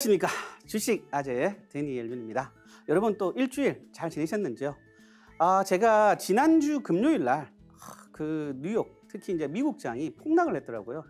안녕하십니까 주식 아재 데니엘 윤입니다 여러분 또 일주일 잘 지내셨는지요 아 제가 지난주 금요일 날그 아, 뉴욕 특히 이제 미국장이 폭락을 했더라고요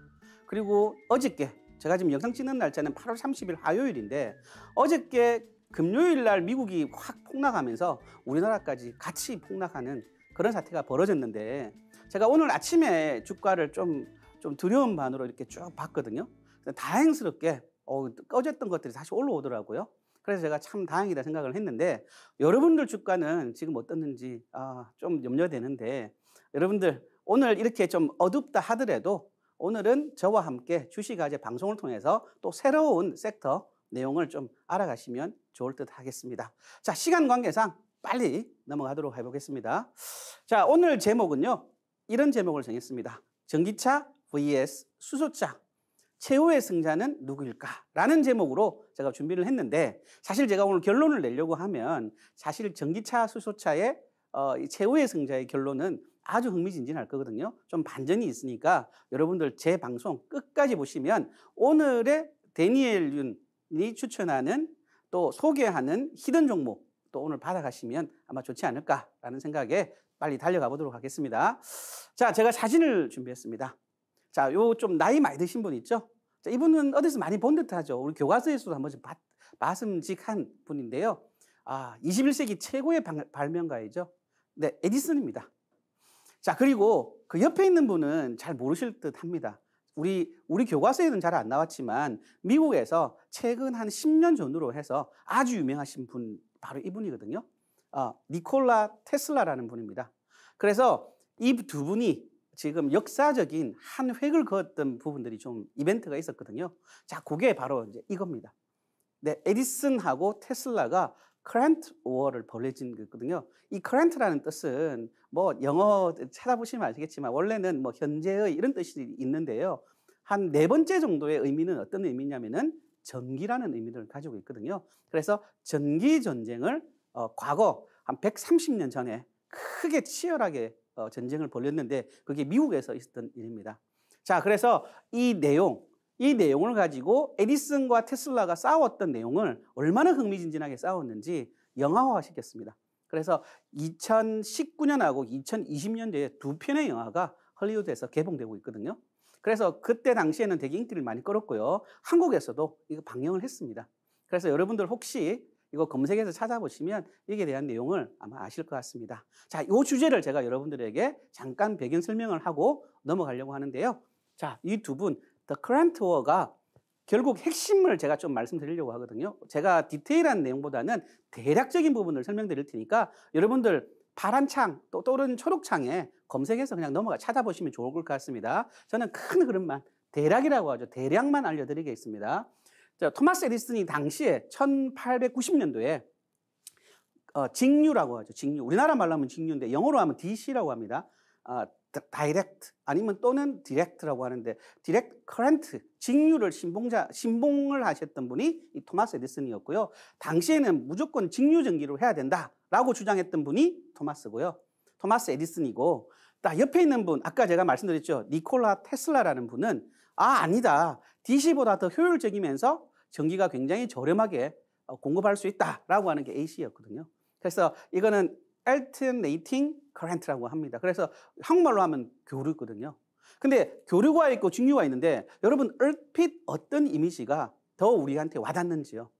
그리고 어저께 제가 지금 영상 찍는 날짜는 8월 30일 화요일인데 어저께 금요일 날 미국이 확 폭락하면서 우리나라까지 같이 폭락하는 그런 사태가 벌어졌는데 제가 오늘 아침에 주가를 좀좀 두려운 반으로 이렇게 쭉 봤거든요 다행스럽게 어, 그 꺼졌던 것들이 다시 올라오더라고요. 그래서 제가 참 다행이다 생각을 했는데 여러분들 주가는 지금 어떻는지 아, 좀 염려되는데 여러분들 오늘 이렇게 좀 어둡다 하더라도 오늘은 저와 함께 주식아재 방송을 통해서 또 새로운 섹터 내용을 좀 알아가시면 좋을 듯 하겠습니다. 자, 시간 관계상 빨리 넘어가도록 해보겠습니다. 자, 오늘 제목은요. 이런 제목을 정했습니다. 전기차 vs 수소차 최후의 승자는 누구일까라는 제목으로 제가 준비를 했는데 사실 제가 오늘 결론을 내려고 하면 사실 전기차 수소차의 어, 최후의 승자의 결론은 아주 흥미진진할 거거든요. 좀 반전이 있으니까 여러분들 제 방송 끝까지 보시면 오늘의 데니엘 윤이 추천하는 또 소개하는 히든 종목 또 오늘 받아가시면 아마 좋지 않을까라는 생각에 빨리 달려가 보도록 하겠습니다. 자, 제가 사진을 준비했습니다. 자, 요 좀 나이 많이 드신 분 있죠? 자, 이분은 어디서 많이 본 듯하죠. 우리 교과서에서도 한번 씩 봤, 마슴직한 분인데요. 아, 21세기 최고의 발명가이죠. 네, 에디슨입니다. 자, 그리고 그 옆에 있는 분은 잘 모르실 듯 합니다. 우리, 우리 교과서에는 잘 안 나왔지만 미국에서 최근 한 10년 전으로 해서 아주 유명하신 분, 바로 이분이거든요. 아, 니콜라 테슬라라는 분입니다. 그래서 이 두 분이 지금 역사적인 한 획을 그었던 부분들이 좀 이벤트가 있었거든요. 자, 그게 바로 이제 이겁니다. 네, 에디슨하고 테슬라가 크랜트 r e 를 벌여진 거거든요. 이크랜트라는 뜻은 뭐 영어 찾아보시면 아시겠지만 원래는 뭐 현재의 이런 뜻이 있는데요. 한 네 번째 정도의 의미는 어떤 의미냐면은 전기라는 의미를 가지고 있거든요. 그래서 전기 전쟁을 어, 과거 한 130년 전에 크게 치열하게 어, 전쟁을 벌였는데 그게 미국에서 있었던 일입니다. 자, 그래서 이 내용, 이 내용을 가지고 에디슨과 테슬라가 싸웠던 내용을 얼마나 흥미진진하게 싸웠는지 영화화 시켰습니다. 그래서 2019년하고 2020년도에 두 편의 영화가 헐리우드에서 개봉되고 있거든요. 그래서 그때 당시에는 되게 인기를 많이 끌었고요. 한국에서도 이거 방영을 했습니다. 그래서 여러분들 혹시 이거 검색해서 찾아보시면 여기에 대한 내용을 아마 아실 것 같습니다. 자, 이 주제를 제가 여러분들에게 잠깐 배경 설명을 하고 넘어가려고 하는데요. 자, 이 두 분, The Current War가 결국 핵심을 제가 좀 말씀드리려고 하거든요. 제가 디테일한 내용보다는 대략적인 부분을 설명드릴 테니까 여러분들 파란 창, 또 또는 초록 창에 검색해서 그냥 넘어가 찾아보시면 좋을 것 같습니다. 저는 큰 그림만, 대략이라고 하죠. 대략만 알려드리겠습니다. 자, 토마스 에디슨이 당시에 1890년도에 어, 직류라고 하죠. 직류. 우리나라 말로 하면 직류인데 영어로 하면 DC라고 합니다. 어, 다이렉트 아니면 또는 디렉트라고 하는데 디렉트 커런트 직류를 신봉자 신봉을 하셨던 분이 이 토마스 에디슨이었고요. 당시에는 무조건 직류 전기로 해야 된다라고 주장했던 분이 토마스고요. 토마스 에디슨이고 딱 옆에 있는 분 아까 제가 말씀드렸죠. 니콜라 테슬라라는 분은 아 아니다. DC보다 더 효율적이면서 전기가 굉장히 저렴하게 어, 공급할 수 있다라고 하는 게 AC였거든요. 그래서 이거는 alternating current라고 합니다. 그래서 한국말로 하면 교류거든요. 근데 교류가 있고 중류가 있는데 여러분 얼핏 어떤 이미지가 더 우리한테 와닿는지요?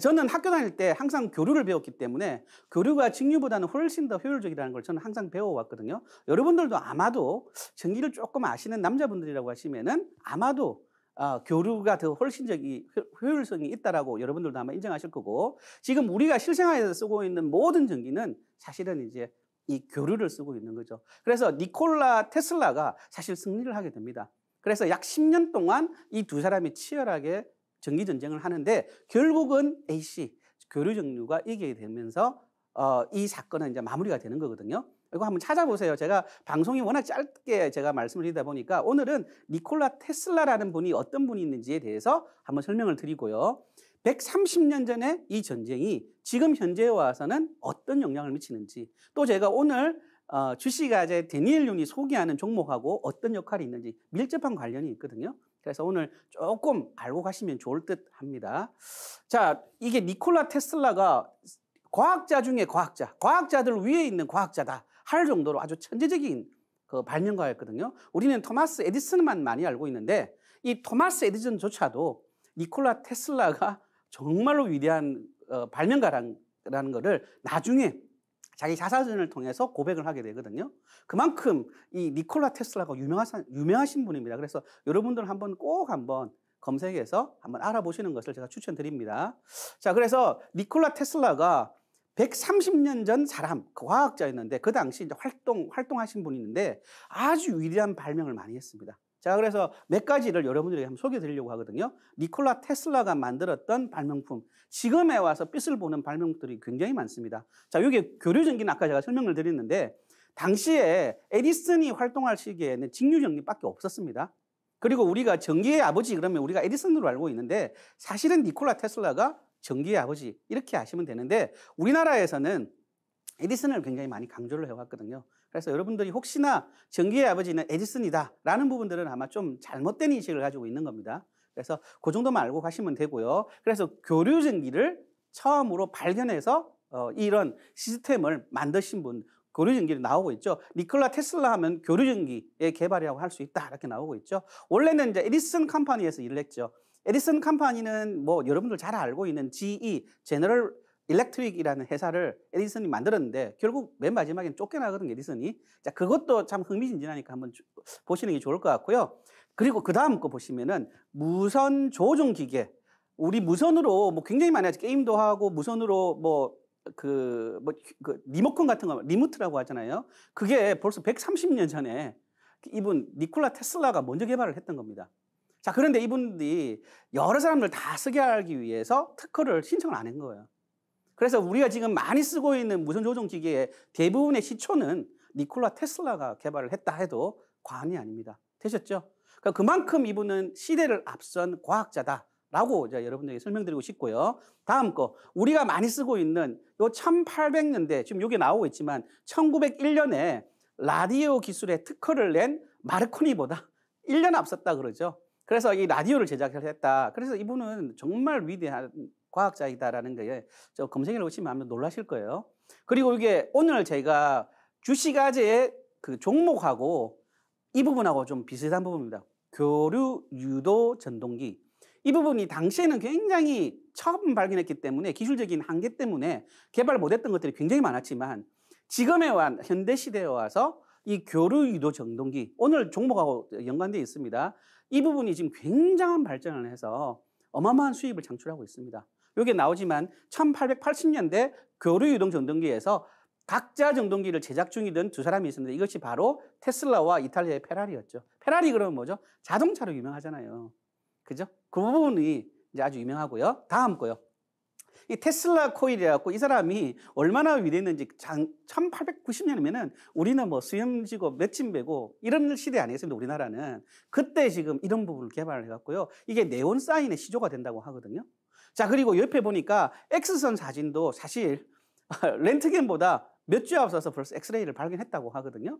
저는 학교 다닐 때 항상 교류를 배웠기 때문에 교류가 직류보다는 훨씬 더 효율적이라는 걸 저는 항상 배워왔거든요. 여러분들도 아마도 전기를 조금 아시는 남자분들이라고 하시면은 아마도 어, 교류가 더 훨씬적이 효율성이 있다라고 여러분들도 아마 인정하실 거고 지금 우리가 실생활에서 쓰고 있는 모든 전기는 사실은 이제 이 교류를 쓰고 있는 거죠. 그래서 니콜라 테슬라가 사실 승리를 하게 됩니다. 그래서 약 10년 동안 이 두 사람이 치열하게 전기 전쟁을 하는데 결국은 AC 교류 정류가 이기게 되면서 어, 이 사건은 이제 마무리가 되는 거거든요. 이거 한번 찾아보세요. 제가 방송이 워낙 짧게 제가 말씀을 드리다 보니까 오늘은 니콜라 테슬라라는 분이 어떤 분이 있는지에 대해서 한번 설명을 드리고요. 130년 전에 이 전쟁이 지금 현재에 와서는 어떤 영향을 미치는지 또 제가 오늘 어, 주식아재 데니엘 윤이 소개하는 종목하고 어떤 역할이 있는지 밀접한 관련이 있거든요. 그래서 오늘 조금 알고 가시면 좋을 듯 합니다. 자, 이게 니콜라 테슬라가 과학자 중에 과학자, 과학자들 위에 있는 과학자다. 할 정도로 아주 천재적인 그 발명가였거든요. 우리는 토마스 에디슨만 많이 알고 있는데 이 토마스 에디슨조차도 니콜라 테슬라가 정말로 위대한 어, 발명가라는 것을 나중에 자기 자사전을 통해서 고백을 하게 되거든요. 그만큼 이 니콜라 테슬라가 유명하신, 유명하신 분입니다. 그래서 여러분들 한번 꼭 한번 검색해서 한번 알아보시는 것을 제가 추천드립니다. 자, 그래서 니콜라 테슬라가 130년 전 사람, 그 과학자였는데 그 당시 이제 활동 활동하신 분이 있는데 아주 위대한 발명을 많이 했습니다. 자, 그래서 몇 가지를 여러분들에게 한번 소개해 드리려고 하거든요. 니콜라 테슬라가 만들었던 발명품. 지금에 와서 빛을 보는 발명들이 품 굉장히 많습니다. 자, 이게 교류 전기는 아까 제가 설명을 드렸는데 당시에 에디슨이 활동할 시기에는 직류 전기밖에 없었습니다. 그리고 우리가 전기의 아버지 그러면 우리가 에디슨으로 알고 있는데 사실은 니콜라 테슬라가 정기의 아버지 이렇게 아시면 되는데 우리나라에서는 에디슨을 굉장히 많이 강조를 해왔거든요. 그래서 여러분들이 혹시나 정기의 아버지는 에디슨이다라는 부분들은 아마 좀 잘못된 인식을 가지고 있는 겁니다. 그래서 그 정도만 알고 가시면 되고요. 그래서 교류 전기를 처음으로 발견해서 어, 이런 시스템을 만드신 분 교류전기를 나오고 있죠. 니콜라 테슬라 하면 교류전기의 개발이라고 할 수 있다 이렇게 나오고 있죠. 원래는 이제 에디슨 컴퍼니에서 일을 했죠. 에디슨 컴퍼니는 뭐 여러분들 잘 알고 있는 GE, 제너럴 일렉트릭이라는 회사를 에디슨이 만들었는데 결국 맨 마지막엔 쫓겨나거든요, 에디슨이. 자, 그것도 참 흥미진진하니까 한번 주, 보시는 게 좋을 것 같고요. 그리고 그 다음 거 보시면은 무선 조종 기계. 우리 무선으로 뭐 굉장히 많이 하죠. 게임도 하고 무선으로 뭐 그, 뭐, 그, 그 리모컨 같은 거, 리모트라고 하잖아요. 그게 벌써 130년 전에 이분, 니콜라 테슬라가 먼저 개발을 했던 겁니다. 자, 그런데 이분들이 여러 사람들 다 쓰게 하기 위해서 특허를 신청을 안 한 거예요. 그래서 우리가 지금 많이 쓰고 있는 무선 조종 기계의 대부분의 시초는 니콜라 테슬라가 개발을 했다 해도 과언이 아닙니다. 되셨죠? 그러니까 그만큼 이분은 시대를 앞선 과학자다라고 제가 여러분들에게 설명드리고 싶고요. 다음 거 우리가 많이 쓰고 있는 요 1800년대 지금 여기 나오고 있지만 1901년에 라디오 기술의 특허를 낸 마르코니보다 1년 앞섰다 그러죠. 그래서 이 라디오를 제작을 했다. 그래서 이분은 정말 위대한 과학자이다라는 거에 저 검색해 놓으시면 아마 놀라실 거예요. 그리고 이게 오늘 제가 주식아재의 그 종목하고 이 부분하고 좀 비슷한 부분입니다. 교류 유도 전동기. 이 부분이 당시에는 굉장히 처음 발견했기 때문에 기술적인 한계 때문에 개발 못했던 것들이 굉장히 많았지만 지금에 와 현대 시대에 와서 이 교류 유도 전동기 오늘 종목하고 연관돼 있습니다. 이 부분이 지금 굉장한 발전을 해서 어마어마한 수입을 창출하고 있습니다. 여기에 나오지만 1880년대 교류 유동 전동기에서 각자 전동기를 제작 중이던 두 사람이 있었는데 이것이 바로 테슬라와 이탈리아의 페라리였죠. 페라리 그러면 뭐죠? 자동차로 유명하잖아요. 그죠? 그 부분이 이제 아주 유명하고요. 다음 거요. 이 테슬라 코일이라고 이 사람이 얼마나 위대했는지 장, 1890년이면은 우리는 뭐 수염지고 몇침 배고 이런 시대 아니겠습니까? 우리나라는. 그때 지금 이런 부분을 개발을 해갖고요. 이게 네온 사인의 시조가 된다고 하거든요. 자, 그리고 옆에 보니까 엑스선 사진도 사실 렌트겐보다 몇 주 앞서서 벌써 엑스레이를 발견했다고 하거든요.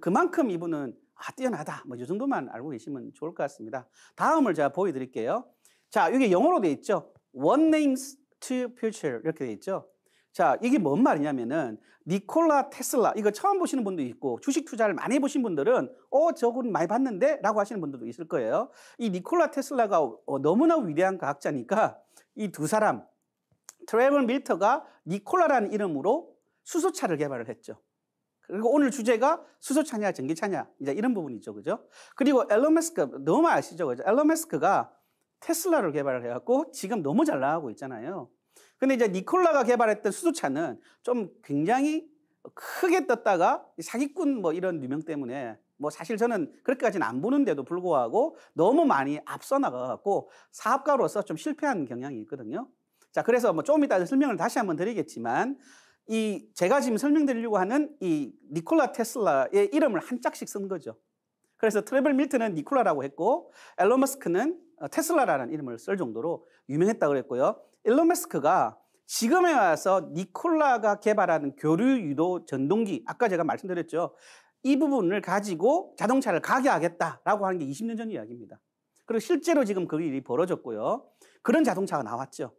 그만큼 이분은 아, 뛰어나다. 뭐, 이 정도만 알고 계시면 좋을 것 같습니다. 다음을 제가 보여드릴게요. 자, 이게 영어로 돼 있죠. One names to future 이렇게 돼 있죠. 자, 이게 뭔 말이냐면은 니콜라 테슬라 이거 처음 보시는 분도 있고 주식 투자를 많이 해보신 분들은 어 저건 많이 봤는데라고 하시는 분들도 있을 거예요. 이 니콜라 테슬라가 어, 너무나 위대한 과학자니까 이 두 사람 트레블 밀터가 니콜라라는 이름으로 수소차를 개발을 했죠. 그리고 오늘 주제가 수소차냐 전기차냐 이제 이런 부분이죠, 그죠? 그리고 엘론 머스크 너무 아시죠, 그죠? 엘론 머스크가 테슬라를 개발을 해갖고 지금 너무 잘 나가고 있잖아요. 근데 이제 니콜라가 개발했던 수소차는 좀 굉장히 크게 떴다가 사기꾼 뭐 이런 유명 때문에 뭐 사실 저는 그렇게까지는 안 보는데도 불구하고 너무 많이 앞서 나가갖고 사업가로서 좀 실패한 경향이 있거든요. 자, 그래서 뭐 조금 이따 설명을 다시 한번 드리겠지만 이 제가 지금 설명드리려고 하는 이 니콜라 테슬라의 이름을 한짝씩 쓴 거죠. 그래서 트래블 밀트는 니콜라라고 했고 엘런 머스크는 어, 테슬라라는 이름을 쓸 정도로 유명했다 고 그랬고요. 일론 머스크가 지금에 와서 니콜라가 개발하는 교류 유도 전동기 아까 제가 말씀드렸죠. 이 부분을 가지고 자동차를 가게 하겠다라고 하는 게 20년 전 이야기입니다. 그리고 실제로 지금 그 일이 벌어졌고요. 그런 자동차가 나왔죠.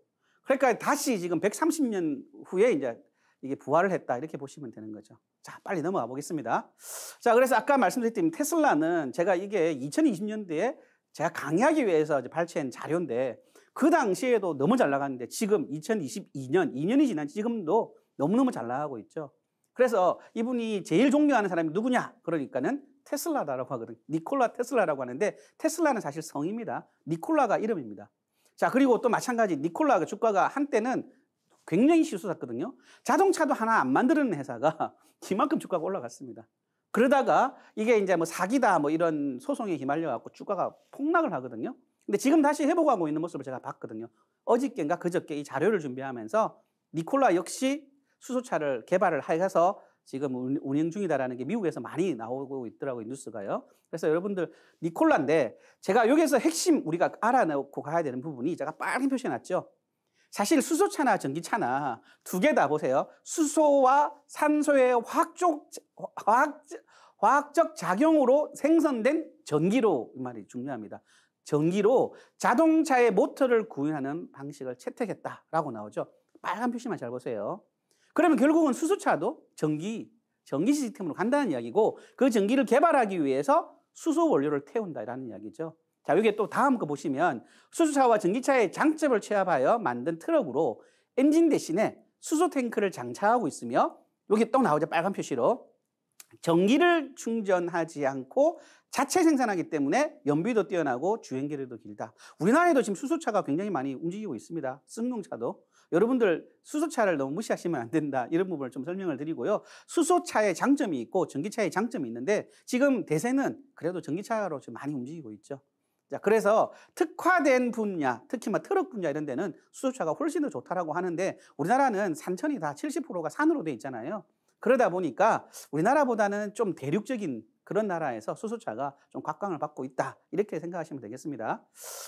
그러니까 다시 지금 130년 후에 이제 이게 부활을 했다 이렇게 보시면 되는 거죠. 자, 빨리 넘어가 보겠습니다. 자, 그래서 아까 말씀드렸듯이 테슬라는 제가 이게 2020년대에 제가 강의하기 위해서 발췌한 자료인데 그 당시에도 너무 잘 나갔는데 지금 2022년 2년이 지난 지금도 너무너무 잘 나가고 있죠. 그래서 이분이 제일 존경하는 사람이 누구냐? 그러니까는 테슬라다라고 하거든요. 니콜라 테슬라라고 하는데 테슬라는 사실 성입니다. 니콜라가 이름입니다. 자, 그리고 또 마찬가지 니콜라가 그 주가가 한때는 굉장히 시수샀거든요. 자동차도 하나 안 만드는 회사가 이만큼 주가가 올라갔습니다. 그러다가 이게 이제 뭐 사기다 뭐 이런 소송에 휘말려 갖고 주가가 폭락을 하거든요. 근데 지금 다시 회복하고 있는 모습을 제가 봤거든요. 어저께인가 그저께 이 자료를 준비하면서 니콜라 역시 수소차를 개발을 해서 지금 운행 중이다라는 게 미국에서 많이 나오고 있더라고요, 뉴스가요. 그래서 여러분들, 니콜라인데 제가 여기서 핵심 우리가 알아놓고 가야 되는 부분이 제가 빨간 표시해 놨죠. 사실 수소차나 전기차나 두 개 다 보세요. 수소와 산소의 화학적, 화학, 화학적 작용으로 생성된 전기로 이 말이 중요합니다. 전기로 자동차의 모터를 구현하는 방식을 채택했다라고 나오죠. 빨간 표시만 잘 보세요. 그러면 결국은 수소차도 전기, 전기 시스템으로 간다는 이야기고 그 전기를 개발하기 위해서 수소 원료를 태운다라는 이야기죠. 자, 여기 또 다음 거 보시면 수소차와 전기차의 장점을 취합하여 만든 트럭으로 엔진 대신에 수소 탱크를 장착하고 있으며 여기 또 나오죠. 빨간 표시로. 전기를 충전하지 않고 자체 생산하기 때문에 연비도 뛰어나고 주행 거리도 길다. 우리나라에도 지금 수소차가 굉장히 많이 움직이고 있습니다. 승용차도. 여러분들 수소차를 너무 무시하시면 안 된다. 이런 부분을 좀 설명을 드리고요. 수소차의 장점이 있고 전기차의 장점이 있는데 지금 대세는 그래도 전기차로 지금 많이 움직이고 있죠. 자, 그래서 특화된 분야, 특히 막 뭐 트럭 분야 이런 데는 수소차가 훨씬 더 좋다라고 하는데 우리나라는 산천이 다 70%가 산으로 돼 있잖아요. 그러다 보니까 우리나라보다는 좀 대륙적인 그런 나라에서 수소차가 좀 각광을 받고 있다. 이렇게 생각하시면 되겠습니다.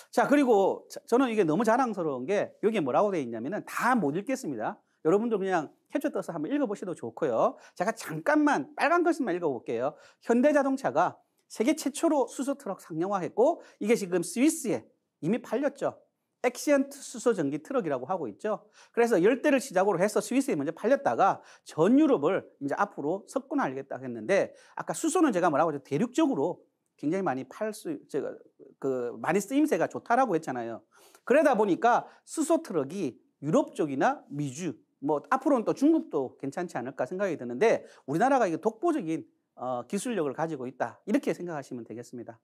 자, 그리고 저는 이게 너무 자랑스러운 게 여기에 뭐라고 돼 있냐면은 다 못 읽겠습니다. 여러분들 그냥 캡처 떠서 한번 읽어보셔도 좋고요. 제가 잠깐만 빨간 것만 읽어볼게요. 현대자동차가 세계 최초로 수소 트럭 상용화했고 이게 지금 스위스에 이미 팔렸죠. 엑시언트 수소 전기 트럭이라고 하고 있죠. 그래서 열대를 시작으로 해서 스위스에 먼저 팔렸다가 전 유럽을 이제 앞으로 석권하겠다 했는데 아까 수소는 제가 뭐라고 했죠? 대륙적으로 굉장히 많이 팔 수, 제가 그 많이 쓰임새가 좋다라고 했잖아요. 그러다 보니까 수소 트럭이 유럽 쪽이나 미주 뭐 앞으로는 또 중국도 괜찮지 않을까 생각이 드는데 우리나라가 이게 독보적인 어, 기술력을 가지고 있다. 이렇게 생각하시면 되겠습니다.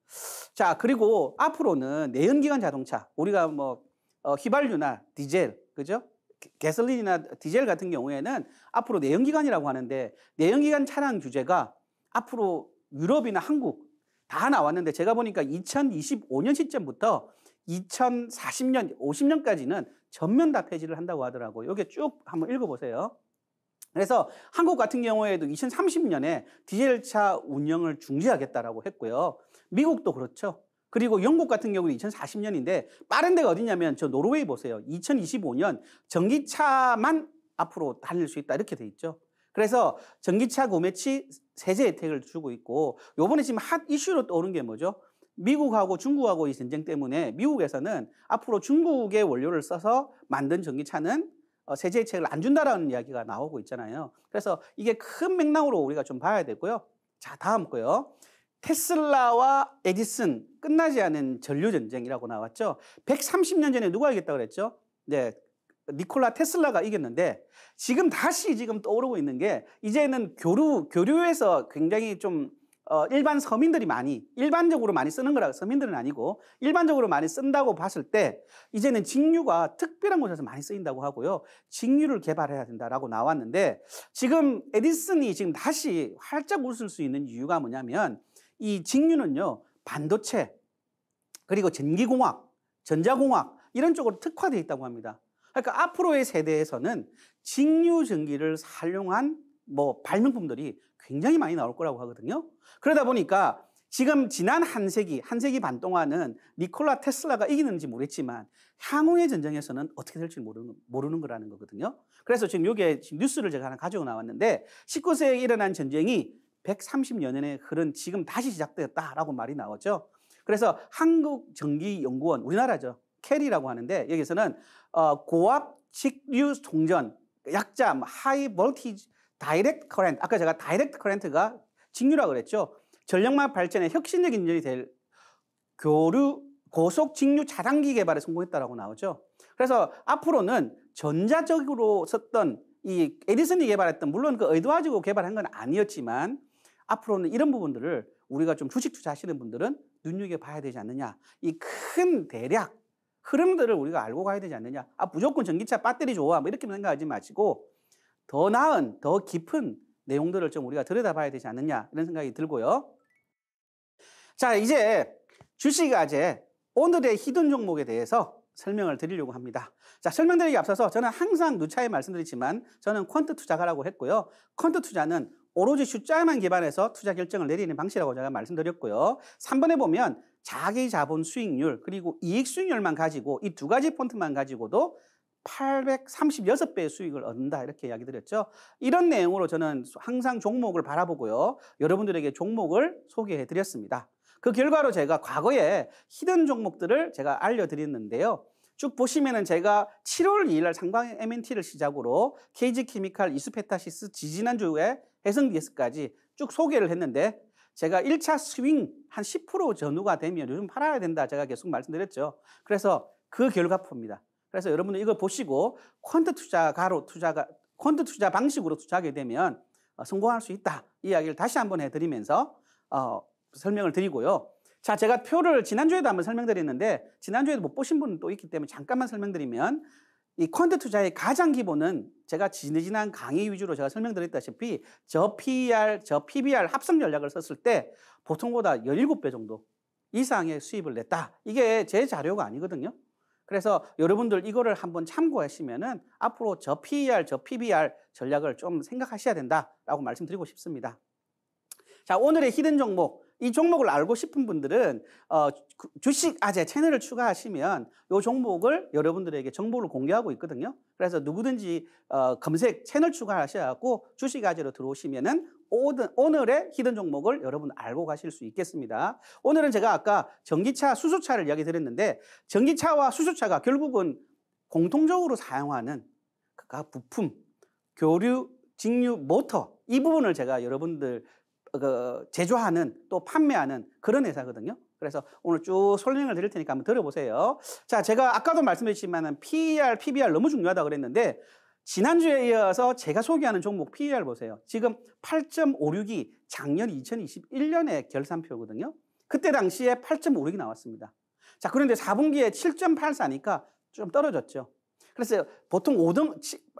자, 그리고 앞으로는 내연기관 자동차, 우리가 뭐 어, 휘발유나 디젤, 그죠? 개솔린이나 디젤 같은 경우에는 앞으로 내연기관이라고 하는데 내연기관 차량 규제가 앞으로 유럽이나 한국 다 나왔는데 제가 보니까 2025년 시점부터 2040년, 50년까지는 전면 다 폐지를 한다고 하더라고요. 이게 쭉 한번 읽어보세요. 그래서 한국 같은 경우에도 2030년에 디젤차 운영을 중지하겠다라고 했고요. 미국도 그렇죠. 그리고 영국 같은 경우는 2040년인데 빠른 데가 어디냐면 저 노르웨이 보세요. 2025년 전기차만 앞으로 달릴 수 있다 이렇게 돼 있죠. 그래서 전기차 구매치 세제 혜택을 주고 있고 요번에 지금 핫 이슈로 떠오른 게 뭐죠? 미국하고 중국하고의 전쟁 때문에 미국에서는 앞으로 중국의 원료를 써서 만든 전기차는 어, 세제의 책을 안 준다라는 이야기가 나오고 있잖아요. 그래서 이게 큰 맥락으로 우리가 좀 봐야 되고요. 자, 다음 거요. 테슬라와 에디슨 끝나지 않은 전류 전쟁이라고 나왔죠. 130년 전에 누가 이겼다 그랬죠? 네. 니콜라 테슬라가 이겼는데 지금 다시 지금 떠오르고 있는 게 이제는 교류 교류에서 굉장히 좀 어, 일반 서민들이 많이 일반적으로 많이 쓰는 거라 서민들은 아니고 일반적으로 많이 쓴다고 봤을 때 이제는 직류가 특별한 곳에서 많이 쓰인다고 하고요 직류를 개발해야 된다라고 나왔는데 지금 에디슨이 지금 다시 활짝 웃을 수 있는 이유가 뭐냐면 이 직류는요 반도체 그리고 전기공학 전자공학 이런 쪽으로 특화되어 있다고 합니다 그러니까 앞으로의 세대에서는 직류 전기를 사용한 뭐 발명품들이 굉장히 많이 나올 거라고 하거든요. 그러다 보니까 지금 지난 한 세기, 한 세기 반 동안은 니콜라 테슬라가 이기는지 모르겠지만 향후의 전쟁에서는 어떻게 될지 모르는, 모르는 거라는 거거든요. 그래서 지금 여게 지금 뉴스를 제가 하나 가지고 나왔는데 19세기에 일어난 전쟁이 130여 년에 흐른 지금 다시 시작되었다라고 말이 나오죠. 그래서 한국전기연구원, 우리나라죠. 캐리라고 하는데 여기서는 어, 고압 직류 통전, 약자 뭐 하이 볼티지 다이렉트 커렌트, 아까 제가 다이렉트 커렌트가 직류라 그랬죠. 전력망 발전의 혁신적 인전이 인될 교류 고속 직류 자단기 개발에 성공했다라고 나오죠. 그래서 앞으로는 전자적으로 썼던 이 에디슨이 개발했던 물론 그 의도가지고 개발한 건 아니었지만 앞으로는 이런 부분들을 우리가 좀 주식 투자하시는 분들은 눈여겨봐야 되지 않느냐. 이 큰 대략 흐름들을 우리가 알고 가야 되지 않느냐. 아, 무조건 전기차 배터리 좋아. 뭐 이렇게 생각하지 마시고 더 나은, 더 깊은 내용들을 좀 우리가 들여다봐야 되지 않느냐 이런 생각이 들고요. 자, 이제 주식아재 오늘의 히든 종목에 대해서 설명을 드리려고 합니다. 자, 설명드리기 앞서서 저는 항상 누차에 말씀드리지만 저는 퀀트 투자가라고 했고요. 퀀트 투자는 오로지 숫자만 기반해서 투자 결정을 내리는 방식이라고 제가 말씀드렸고요. 3번에 보면 자기 자본 수익률 그리고 이익 수익률만 가지고 이 두 가지 폰트만 가지고도 836배의 수익을 얻는다 이렇게 이야기 드렸죠. 이런 내용으로 저는 항상 종목을 바라보고요. 여러분들에게 종목을 소개해 드렸습니다. 그 결과로 제가 과거에 히든 종목들을 제가 알려드렸는데요. 쭉 보시면은 제가 7월 2일 날 상방 MNT를 시작으로 KG케미칼 이스페타시스 지지난주에 해성디에스까지 쭉 소개를 했는데 제가 1차 스윙 한 10% 전후가 되면 요즘 팔아야 된다 제가 계속 말씀드렸죠. 그래서 그 결과표입니다. 그래서 여러분들 이걸 보시고 콘트 투자가로 투자가 콘트 투자 방식으로 투자하게 되면 어, 성공할 수 있다 이야기를 다시 한번 해드리면서 어, 설명을 드리고요. 자, 제가 표를 지난주에도 한번 설명드렸는데 지난주에도 못 보신 분도 있기 때문에 잠깐만 설명드리면 이 콘트 투자의 가장 기본은 제가 지난 강의 위주로 제가 설명드렸다시피 저 PER, 저 PBR 합성 전략을 썼을 때 보통보다 17배 정도 이상의 수입을 냈다. 이게 제 자료가 아니거든요. 그래서 여러분들 이거를 한번 참고하시면은 앞으로 저 PER, 저 PBR 전략을 좀 생각하셔야 된다라고 말씀드리고 싶습니다. 자, 오늘의 히든 종목. 이 종목을 알고 싶은 분들은 어, 주식 아재 채널을 추가하시면 이 종목을 여러분들에게 정보를 공개하고 있거든요. 그래서 누구든지 어, 검색 채널 추가하셔갖고 주식 가지로 들어오시면은 오늘의 히든 종목을 여러분 알고 가실 수 있겠습니다. 오늘은 제가 아까 전기차, 수소차를 이야기 드렸는데 전기차와 수소차가 결국은 공통적으로 사용하는 그각 부품, 교류, 직류, 모터 이 부분을 제가 여러분들 어, 그 제조하는 또 판매하는 그런 회사거든요. 그래서 오늘 쭉 설명을 드릴 테니까 한번 들어보세요. 자, 제가 아까도 말씀드렸지만 PER, PBR 너무 중요하다 그랬는데 지난주에 이어서 제가 소개하는 종목 PER 보세요. 지금 8.56이 작년 2021년에 결산표거든요. 그때 당시에 8.56이 나왔습니다. 자, 그런데 4분기에 7.84니까 좀 떨어졌죠. 그래서 보통 5등,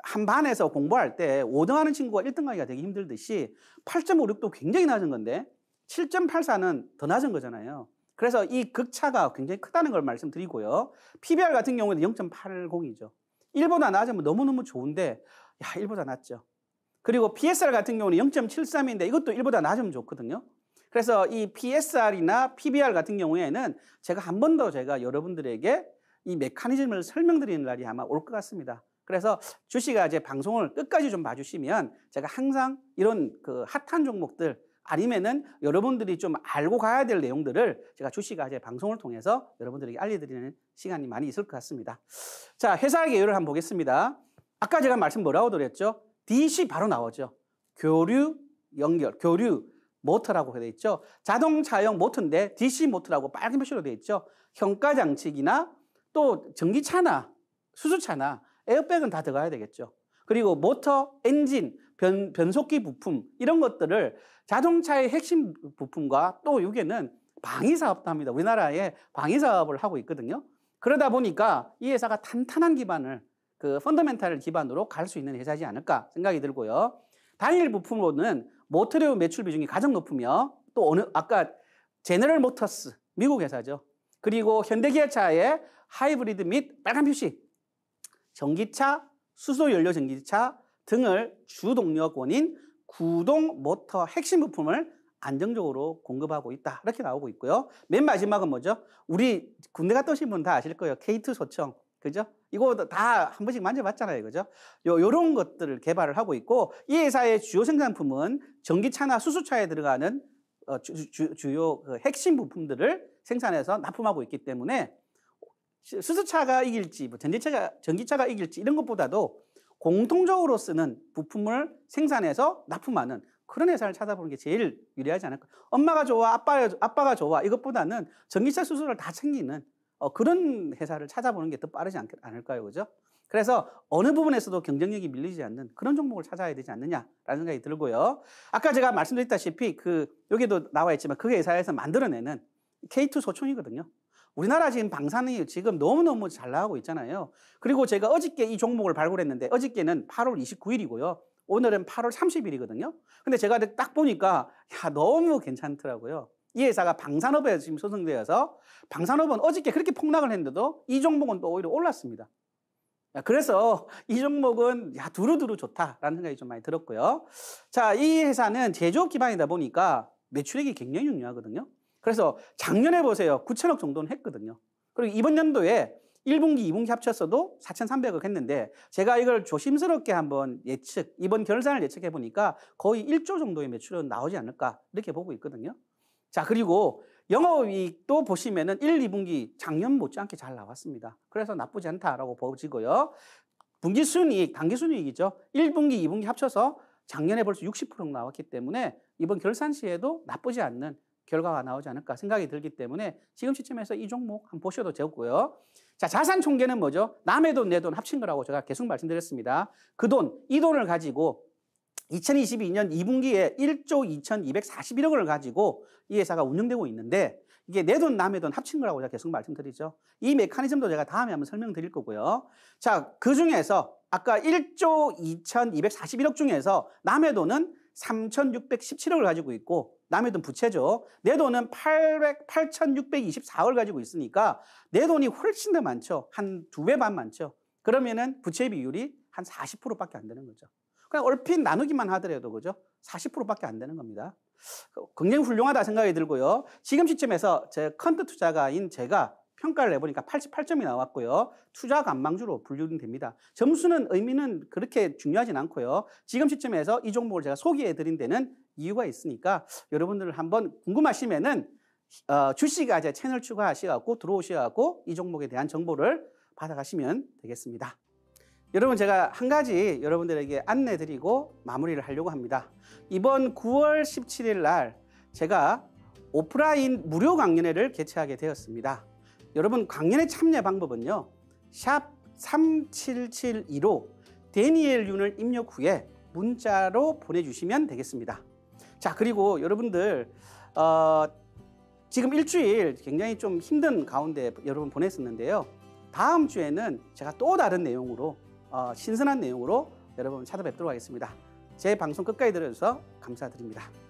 한 반에서 공부할 때 5등 하는 친구가 1등 가기가 되게 힘들듯이 8.56도 굉장히 낮은 건데 7.84는 더 낮은 거잖아요. 그래서 이 극차가 굉장히 크다는 걸 말씀드리고요. PBR 같은 경우에도 0.80이죠. 1보다 낮으면 너무너무 좋은데, 야, 1보다 낮죠. 그리고 PSR 같은 경우는 0.73인데 이것도 1보다 낮으면 좋거든요. 그래서 이 PSR이나 PBR 같은 경우에는 제가 한 번 더 제가 여러분들에게 이 메커니즘을 설명드리는 날이 아마 올 것 같습니다. 그래서 주씨가 제 방송을 끝까지 좀 봐주시면 제가 항상 이런 그 핫한 종목들 아니면은 여러분들이 좀 알고 가야 될 내용들을 제가 주씨가 이제 방송을 통해서 여러분들에게 알려드리는 시간이 많이 있을 것 같습니다. 자, 회사의 개요를 한번 보겠습니다. 아까 제가 말씀 뭐라고 드렸죠? DC 바로 나오죠. 교류 연결, 교류 모터라고 되어 있죠. 자동차용 모터인데 DC 모터라고 빨간 표시로 되어 있죠. 현가 장치기나 또 전기차나 수소차나 에어백은 다 들어가야 되겠죠. 그리고 모터, 엔진, 변, 변속기 부품 이런 것들을 자동차의 핵심 부품과 또 여기에는 방위 사업도 합니다. 우리나라에 방위 사업을 하고 있거든요. 그러다 보니까 이 회사가 탄탄한 기반을 그 펀더멘탈 을 기반으로 갈 수 있는 회사지 않을까 생각이 들고요. 단일 부품으로는 모터류 매출 비중이 가장 높으며 또 어느 아까 제너럴 모터스 미국 회사죠. 그리고 현대기아차의 하이브리드 및 빨간 표시 전기차, 수소 연료 전기차, 등을 주동력원인 구동 모터 핵심 부품을 안정적으로 공급하고 있다. 이렇게 나오고 있고요. 맨 마지막은 뭐죠? 우리 군대 갔다 오신 분 다 아실 거예요. K2 소청. 그죠? 이거 다 한 번씩 만져봤잖아요. 그죠? 요, 요런 것들을 개발을 하고 있고, 이 회사의 주요 생산품은 전기차나 수소차에 들어가는 어, 주, 주요그 핵심 부품들을 생산해서 납품하고 있기 때문에 수소차가 이길지, 뭐 전기차가, 전기차가 이길지 이런 것보다도 공통적으로 쓰는 부품을 생산해서 납품하는 그런 회사를 찾아보는 게 제일 유리하지 않을까. 엄마가 좋아, 아빠, 아빠가 좋아. 이것보다는 전기차 수수를 다 챙기는 어, 그런 회사를 찾아보는 게 더 빠르지 않, 않을까요? 그죠? 그래서 어느 부분에서도 경쟁력이 밀리지 않는 그런 종목을 찾아야 되지 않느냐라는 생각이 들고요. 아까 제가 말씀드렸다시피 그, 여기도 나와 있지만 그 회사에서 만들어내는 K2 소총이거든요. 우리나라 지금 방산이 지금 너무너무 잘 나가고 있잖아요. 그리고 제가 어저께 이 종목을 발굴했는데 어저께는 8월 29일이고요. 오늘은 8월 30일이거든요. 근데 제가 딱 보니까 야, 너무 괜찮더라고요. 이 회사가 방산업에 지금 소송되어서 방산업은 어저께 그렇게 폭락을 했는데도 이 종목은 또 오히려 올랐습니다. 그래서 이 종목은 야 두루두루 좋다라는 생각이 좀 많이 들었고요. 자, 이 회사는 제조업 기반이다 보니까 매출액이 굉장히 중요하거든요. 그래서 작년에 보세요. 9천억 정도는 했거든요. 그리고 이번 연도에 1분기, 2분기 합쳤어도 4,300억 했는데 제가 이걸 조심스럽게 한번 예측, 이번 결산을 예측해 보니까 거의 1조 정도의 매출은 나오지 않을까 이렇게 보고 있거든요. 자, 그리고 영업이익도 보시면은 1, 2분기 작년 못지않게 잘 나왔습니다. 그래서 나쁘지 않다라고 보지고요. 분기 순이익, 단기 순이익이죠. 1분기, 2분기 합쳐서 작년에 벌써 60% 나왔기 때문에 이번 결산 시에도 나쁘지 않는 결과가 나오지 않을까 생각이 들기 때문에 지금 시점에서 이 종목 한번 보셔도 되고요. 자, 자산 총계는 뭐죠? 남의 돈, 내 돈 합친 거라고 제가 계속 말씀드렸습니다. 그 돈, 이 돈을 가지고 2022년 2분기에 1조 2241억을 가지고 이 회사가 운영되고 있는데 이게 내 돈, 남의 돈 합친 거라고 제가 계속 말씀드리죠. 이 메커니즘도 제가 다음에 한번 설명드릴 거고요. 자, 그 중에서 아까 1조 2241억 중에서 남의 돈은 3617억을 가지고 있고 남의 돈 부채죠. 내 돈은 800, 8,624을 억 가지고 있으니까 내 돈이 훨씬 더 많죠. 한 두 배 반 많죠. 그러면은 부채 비율이 한 40%밖에 안 되는 거죠. 그냥 얼핏 나누기만 하더라도 그죠? 40%밖에 안 되는 겁니다. 굉장히 훌륭하다 생각이 들고요. 지금 시점에서 제 컨트 투자가인 제가 평가를 해보니까 88점이 나왔고요. 투자 관망주로 분류는 됩니다. 점수는 의미는 그렇게 중요하진 않고요. 지금 시점에서 이 종목을 제가 소개해드린 데는 이유가 있으니까 여러분들 한번 궁금하시면은 어, 주식아 제 채널 추가하셔갖고 들어오셔갖고 이 종목에 대한 정보를 받아가시면 되겠습니다. 여러분 제가 한 가지 여러분들에게 안내드리고 마무리를 하려고 합니다. 이번 9월 17일 날 제가 오프라인 무료 강연회를 개최하게 되었습니다. 여러분 강연회 참여 방법은요. 샵 3772로 데니엘 윤을 입력 후에 문자로 보내주시면 되겠습니다. 자 그리고 여러분들 어, 지금 일주일 굉장히 좀 힘든 가운데 여러분 보냈었는데요. 다음 주에는 제가 또 다른 내용으로 어, 신선한 내용으로 여러분 찾아뵙도록 하겠습니다. 제 방송 끝까지 들어주셔서 감사드립니다.